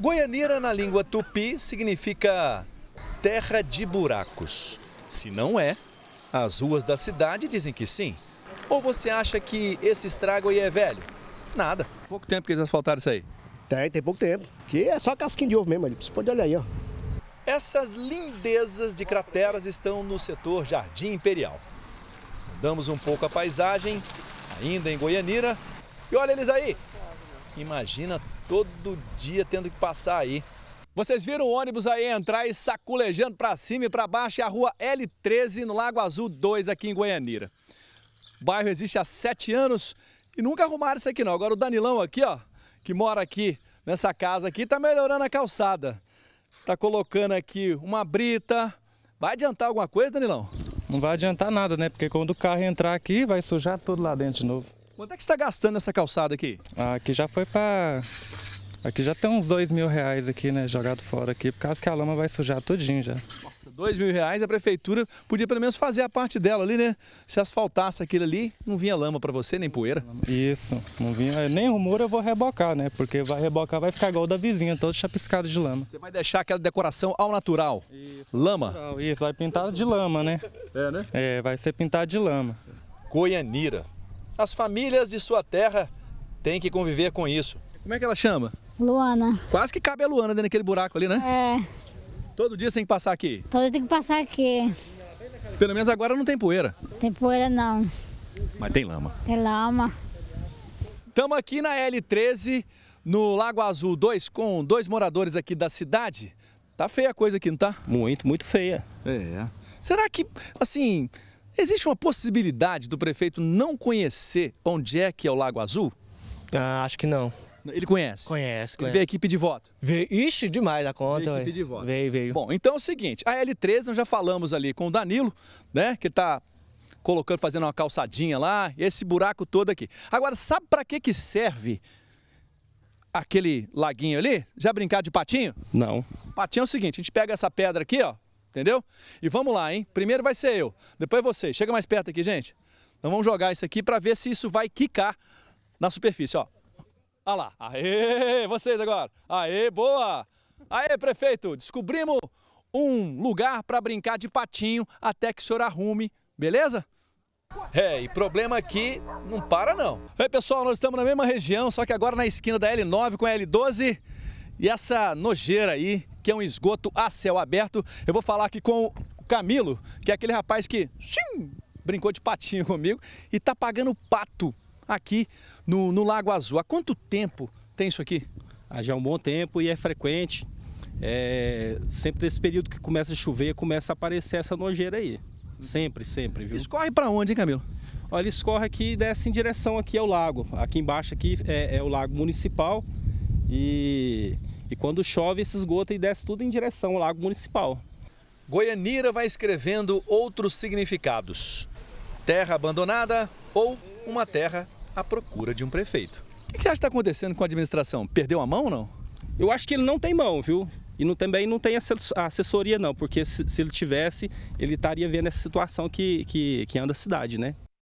Goianira na língua tupi significa terra de buracos. Se não é, as ruas da cidade dizem que sim. Ou você acha que esse estrago aí é velho? Nada. Pouco tempo que eles asfaltaram isso aí? Tem, tem pouco tempo. Que é só casquinha de ovo mesmo ali. Você pode olhar aí, ó. Essas lindezas de crateras estão no setor Jardim Imperial. Mudamos um pouco a paisagem, ainda em Goianira. E olha eles aí! Imagina todo dia tendo que passar aí. Vocês viram o ônibus aí entrar e saculejando para cima e para baixo, é a rua L13 no Lago Azul 2 aqui em Goianira. O bairro existe há sete anos e nunca arrumaram isso aqui não. Agora o Danilão aqui, ó, que mora aqui nessa casa aqui, tá melhorando a calçada. Tá colocando aqui uma brita. Vai adiantar alguma coisa, Danilão? Não vai adiantar nada, né? Porque quando o carro entrar aqui, vai sujar tudo lá dentro de novo. Quanto é que está gastando essa calçada aqui? Ah, aqui já foi para Aqui já tem uns dois mil reais aqui, né? Jogado fora aqui, por causa que a lama vai sujar tudinho já. Nossa, dois mil reais, a prefeitura podia pelo menos fazer a parte dela ali, né? Se asfaltasse aquilo ali, não vinha lama para você, nem poeira. Isso, não vinha, é, nem rumor eu vou rebocar, né? Porque vai rebocar, vai ficar igual da vizinha, todo chapiscado de lama. Você vai deixar aquela decoração ao natural, isso, lama? Natural, isso, vai pintar de lama, né? É, né? É, vai ser pintado de lama. Goianira as famílias de sua terra têm que conviver com isso. Como é que ela chama? Luana. Quase que cabe a Luana dentro daquele buraco ali, né? É. Todo dia você tem que passar aqui? Todo dia tem que passar aqui. Pelo menos agora não tem poeira. Tem poeira não. Mas tem lama. Tem lama. Estamos aqui na L13, no Lago Azul 2, com dois moradores aqui da cidade. Tá feia a coisa aqui, não tá? Muito, muito feia. É. Será que, assim, Existe uma possibilidade do prefeito não conhecer onde é que é o Lago Azul? Ah, acho que não. Ele conhece? Conhece, conhece. Ele veio aqui pedir voto? Veio, ixi, demais a conta. Veio pedir voto. Veio, veio. Bom, então é o seguinte, a L13 nós já falamos ali com o Danilo, né, que está colocando, fazendo uma calçadinha lá, esse buraco todo aqui. Agora, sabe para que que serve aquele laguinho ali? Já brincar de patinho? Não. Patinho é o seguinte, a gente pega essa pedra aqui, ó, entendeu? E vamos lá, hein? Primeiro vai ser eu, depois você. Chega mais perto aqui, gente. Então vamos jogar isso aqui para ver se isso vai quicar na superfície, ó. Olha lá. Aê, vocês agora. Aê, boa. Aê, prefeito, descobrimos um lugar para brincar de patinho até que o senhor arrume, beleza? É, e problema aqui não para não. Ei, pessoal, nós estamos na mesma região, só que agora na esquina da L9 com a L12. E essa nojeira aí que é um esgoto a céu aberto. Eu vou falar aqui com o Camilo, que é aquele rapaz que xim, brincou de patinho comigo e está pagando pato aqui no, no Lago Azul. Há quanto tempo tem isso aqui? Ah, já é um bom tempo e é frequente. É, sempre nesse período que começa a chover, começa a aparecer essa nojeira aí. Sempre, sempre, viu? Escorre para onde, hein, Camilo? Olha, escorre aqui e desce em direção aqui ao lago. Aqui embaixo aqui é, é o lago municipal e e quando chove, esse esgoto e desce tudo em direção ao lago municipal. Goianira vai escrevendo outros significados: terra abandonada ou uma terra à procura de um prefeito. O que você acha que está acontecendo com a administração? Perdeu a mão ou não? Eu acho que ele não tem mão, viu? E não, também não tem assessoria, não, porque se, se ele tivesse, ele estaria vendo essa situação que, que, que anda a cidade, né?